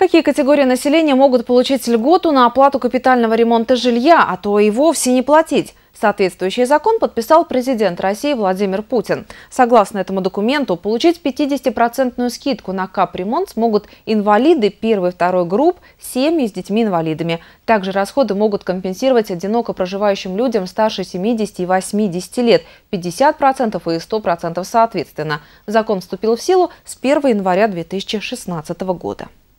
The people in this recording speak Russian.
Какие категории населения могут получить льготу на оплату капитального ремонта жилья, а то и вовсе не платить? Соответствующий закон подписал президент России Владимир Путин. Согласно этому документу, получить 50-процентную скидку на капремонт смогут инвалиды первой второй групп, семьи с детьми-инвалидами. Также расходы могут компенсировать одиноко проживающим людям старше 70 и 80 лет 50% и 100% соответственно. Закон вступил в силу с 1 января 2016 года.